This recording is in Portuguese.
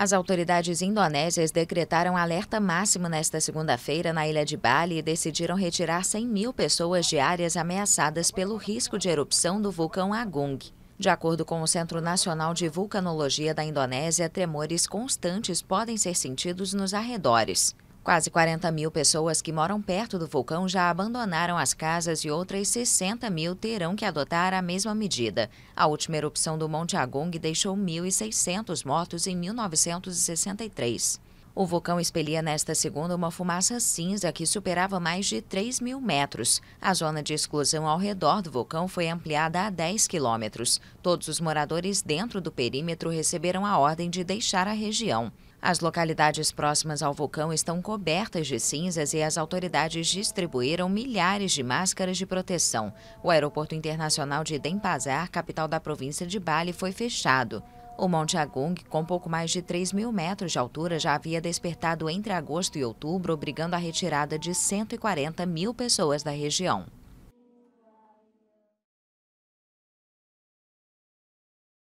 As autoridades indonésias decretaram alerta máximo nesta segunda-feira na ilha de Bali e decidiram retirar 100 mil pessoas de áreas ameaçadas pelo risco de erupção do vulcão Agung. De acordo com o Centro Nacional de Vulcanologia da Indonésia, tremores constantes podem ser sentidos nos arredores. Quase 40 mil pessoas que moram perto do vulcão já abandonaram as casas e outras 60 mil terão que adotar a mesma medida. A última erupção do Monte Agung deixou 1.600 mortos em 1963. O vulcão expelia nesta segunda uma fumaça cinza que superava mais de 3 mil metros. A zona de exclusão ao redor do vulcão foi ampliada a 10 quilômetros. Todos os moradores dentro do perímetro receberam a ordem de deixar a região. As localidades próximas ao vulcão estão cobertas de cinzas e as autoridades distribuíram milhares de máscaras de proteção. O aeroporto internacional de Denpasar, capital da província de Bali, foi fechado. O Monte Agung, com pouco mais de 3 mil metros de altura, já havia despertado entre agosto e outubro, obrigando a retirada de 140 mil pessoas da região.